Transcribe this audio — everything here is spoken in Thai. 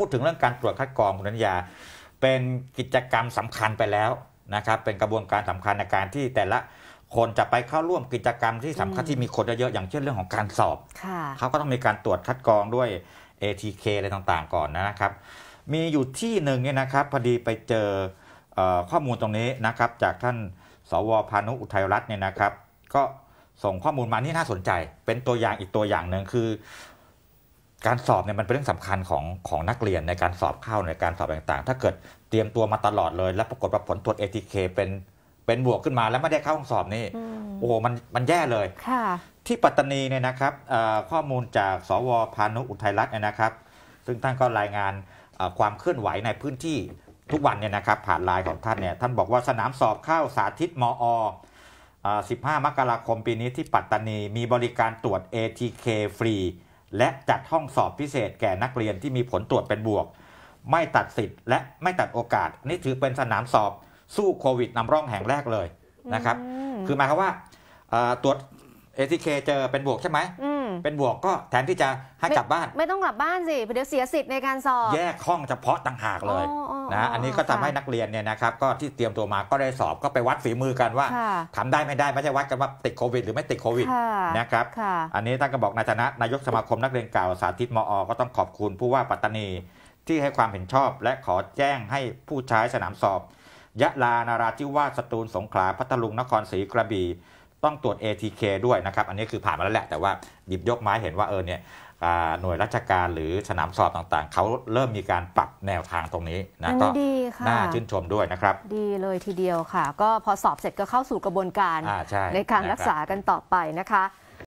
พูดถึงเรื่องการตรวจคัดกรองคุณนัญญาเป็นกิจกรรมสำคัญไปแล้วนะครับเป็นกระบวนการสำคัญในการที่แต่ละคนจะไปเข้าร่วมกิจกรรมที่สำคัญที่มีคนเยอะๆอย่างเช่นเรื่องของการสอบเขาก็ต้องมีการตรวจคัดกรองด้วย ATK อะไรต่างๆ ก่อนนะครับ มีอยู่ที่หนึ่งเนี่ยนะครับ พอดีไปเจอข้อมูลตรงนี้นะครับ จากท่านสวพานุอุทัยรัตน์เนี่ยนะครับ ก็ส่งข้อมูลมานี่น่าสนใจเป็นตัวอย่างอีกตัวอย่างหนึ่งคือการสอบเนี่ยมันเป็นเรื่องสำคัญของของนักเรียนในการสอบเข้า ในการสอบต่างๆ ถ้าเกิดเตรียมตัวมาตลอดเลยแล้วปรากฏว่าผลตรวจ ATK เป็นเป็นบวกขึ้นมา แล้วไม่ได้เข้าห้องสอบนี่โอ้โหมันมันแย่เลย ที่ปัตตานีเนี่ยนะครับข้อมูลจากสวพานุอุทัยรัตน์นะครับ ซึ่งท่านก็รายงานความเคลื่อนไหวในพื้นที่ทุกวันเนี่ยนะครับผ่านไลน์ของท่านเนี่ยท่านบอกว่าสนามสอบเข้าสาธิตมอ15 มกราคมปีนี้ที่ปัตตานีมีบริการตรวจ ATK ฟรีและจัดห้องสอบพิเศษแก่นักเรียนที่มีผลตรวจเป็นบวก ไม่ตัดสิทธิ์และไม่ตัดโอกาสนี่ถือเป็นสนามสอบสู้โควิดนำร่องแห่งแรกเลยนะครับ คือหมายความว่า ตรวจเอทเคเจอเป็นบวกใช่ไหมเป็นบวกก็แทนที่จะให้กลับบ้าน ไม่ต้องกลับบ้านสิเดี๋ยวเสียสิทธิ์ในการสอบ แยกห้องเฉพาะต่างหากเลยนะอันนี้ก็ทำให้นักเรียนเนี่ยนะครับก็ที่เตรียมตัวมาก็ได้สอบก็ไปวัดฝีมือกันว่าทำได้ไม่ได้ไม่ใช่วัดกันว่าติดโควิด หรือไม่ติดโควิดนะครับ อันนี้ท่านก็บอกนนยานะนายกสมาคมนักเรียนเก่าสาธิตมอก็ต้องขอบคุณผู้ว่าปัตตานีที่ให้ความเห็นชอบและขอแจ้งให้ผู้ใช้สนามสอบ ยะลานาราธิวาสสตูลสงขลาพัทลุงนครศรีกระบี่ต้องตรวจ ATK ด้วยนะครับ อันนี้คือผ่านมาแล้วแหละแต่ว่าหยิบยกไม้เห็นว่าเออเนี่ยหน่วยราชการหรือสนามสอบต่างๆ เขาเริ่มมีการปรับแนวทางตรงนี้นะก็น่าชื่นชมด้วยนะครับ ดีเลยทีเดียวค่ะ ก็พอสอบเสร็จก็เข้าสู่กระบวนการ ในการรักษากันต่อไปนะคะ